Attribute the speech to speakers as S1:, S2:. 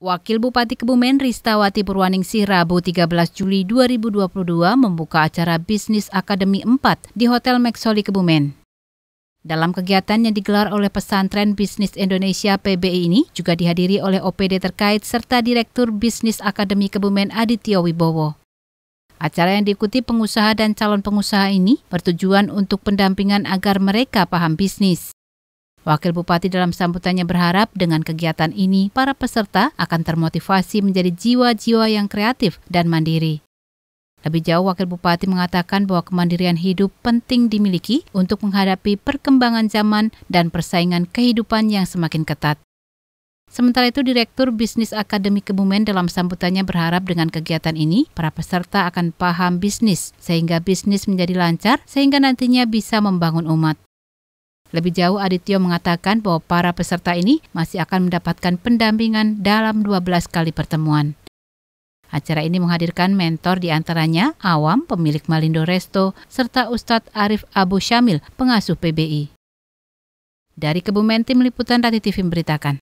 S1: Wakil Bupati Kebumen Ristawati Purwaningsih Rabu 13 Juli 2022 membuka acara Bisnis Akademi 4 di Hotel Maxoli Kebumen. Dalam kegiatan yang digelar oleh Pesantren Bisnis Indonesia PBI ini juga dihadiri oleh OPD terkait serta Direktur Bisnis Akademi Kebumen Aditya Wibowo. Acara yang diikuti pengusaha dan calon pengusaha ini bertujuan untuk pendampingan agar mereka paham bisnis. Wakil Bupati dalam sambutannya berharap dengan kegiatan ini para peserta akan termotivasi menjadi jiwa-jiwa yang kreatif dan mandiri. Lebih jauh, Wakil Bupati mengatakan bahwa kemandirian hidup penting dimiliki untuk menghadapi perkembangan zaman dan persaingan kehidupan yang semakin ketat. Sementara itu, Direktur Bisnis Akademi Kebumen dalam sambutannya berharap dengan kegiatan ini, para peserta akan paham bisnis, sehingga bisnis menjadi lancar, sehingga nantinya bisa membangun umat. Lebih jauh Adityo mengatakan bahwa para peserta ini masih akan mendapatkan pendampingan dalam 12 kali pertemuan. Acara ini menghadirkan mentor di antaranya Awam, pemilik Malindo Resto, serta Ustadz Arif Abu Syamil, pengasuh PBI. Dari Kebumen, Tim Liputan Rati TV memberitakan.